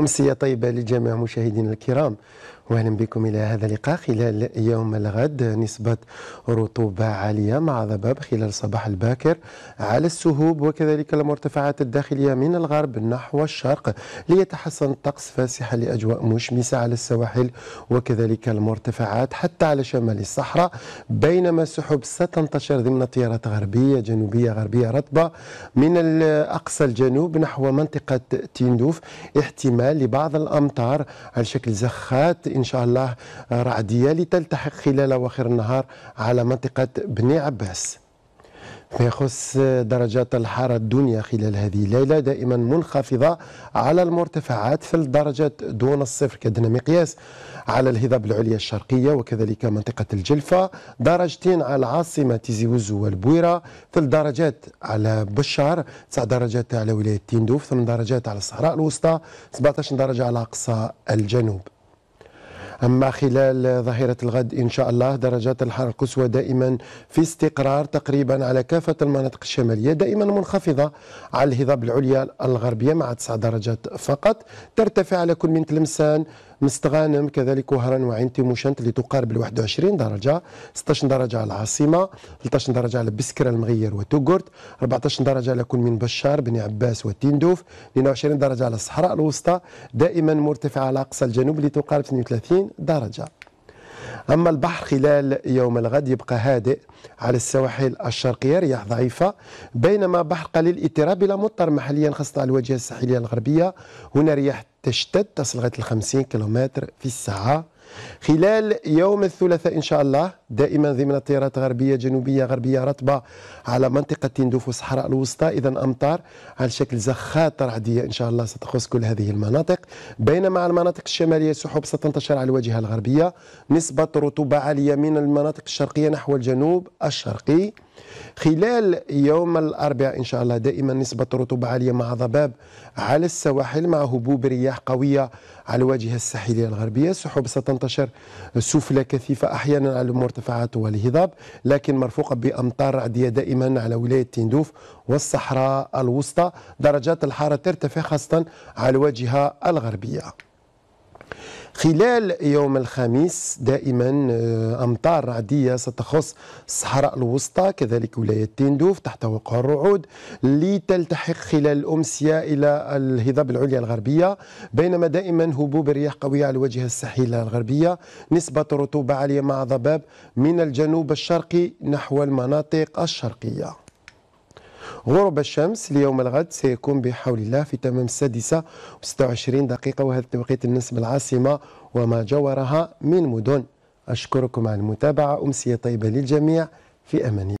أمسية طيبة لجميع مشاهدينا الكرام واهلا بكم الى هذا اللقاء خلال يوم الغد نسبه رطوبه عاليه مع ضباب خلال الصباح الباكر على السهوب وكذلك المرتفعات الداخليه من الغرب نحو الشرق ليتحسن الطقس فاسحه لاجواء مشمسه على السواحل وكذلك المرتفعات حتى على شمال الصحراء بينما السحب ستنتشر ضمن تيارات غربيه جنوبيه غربيه رطبه من الاقصى الجنوب نحو منطقه تندوف احتمال لبعض الامطار على شكل زخات إن شاء الله آه، رعدية لتلتحق خلال أواخر النهار على منطقة بني عباس ما يخص آه، درجات الحرارة الدنيا خلال هذه الليلة دائما منخفضة على المرتفعات في الدرجات دون الصفر كدنا مقياس على الهضاب العليا الشرقية وكذلك منطقة الجلفة درجتين على العاصمة تيزي وزو والبويرة في درجات على بشار تسع درجات على ولاية تندوف ثمان درجات على الصحراء الوسطى 17 درجة على أقصى الجنوب أما خلال ظهيرة الغد إن شاء الله درجات الحرارة القصوى دائما في استقرار تقريبا على كافة المناطق الشمالية دائما منخفضة على الهضاب العليا الغربية مع 9 درجات فقط ترتفع على كل من تلمسان مستغانم كذلك وهران وعين تيموشنت اللي تقارب ال 21 درجه 16 درجه على العاصمه 13 درجه على بسكره المغير وتوغرت 14 درجه على كل من بشار بني عباس وتندوف 22 درجه على الصحراء الوسطى دائما مرتفعه على اقصى الجنوب اللي تقارب 32 درجه أما البحر خلال يوم الغد يبقى هادئ على السواحل الشرقية رياح ضعيفة بينما بحر قليل اضطراب إلى مضطر محليا خاصة على الواجهة الساحلية الغربية هنا رياح تشتد تصل لغاية 50 كيلومتر في الساعة خلال يوم الثلاثاء إن شاء الله دائما ضمن التيارات غربية جنوبية غربية رطبة على منطقة تندوف والصحراء الوسطى إذا أمطار على شكل زخات رعدية إن شاء الله ستخص كل هذه المناطق بينما على المناطق الشمالية سحب ستنتشر على الواجهة الغربية نسبة رطوبة عالية من المناطق الشرقية نحو الجنوب الشرقي خلال يوم الأربعاء إن شاء الله دائما نسبة رطوبة عالية مع ضباب على السواحل مع هبوب رياح قوية على الواجهة الساحلية الغربية السحب ستنتشر سفلى كثيفة أحيانا على المرتفعات والهضاب لكن مرفوقة بأمطار رعدية دائما على ولاية تندوف والصحراء الوسطى درجات الحرارة ترتفع خاصة على الواجهة الغربية خلال يوم الخميس دائما آه، أمطار رعدية ستخص الصحراء الوسطى كذلك ولاية تندوف تحت وقع الرعود لتلتحق خلال الأمسية إلى الهضاب العليا الغربية بينما دائما هبوب الرياح قوية على الواجهة الساحل الغربية نسبة رطوبة عالية مع ضباب من الجنوب الشرقي نحو المناطق الشرقية غروب الشمس ليوم الغد سيكون بحول الله في تمام السادسة و26 دقيقة وهذا التوقيت النسب العاصمة وما جاورها من مدن أشكركم على المتابعة أمسية طيبة للجميع في أمان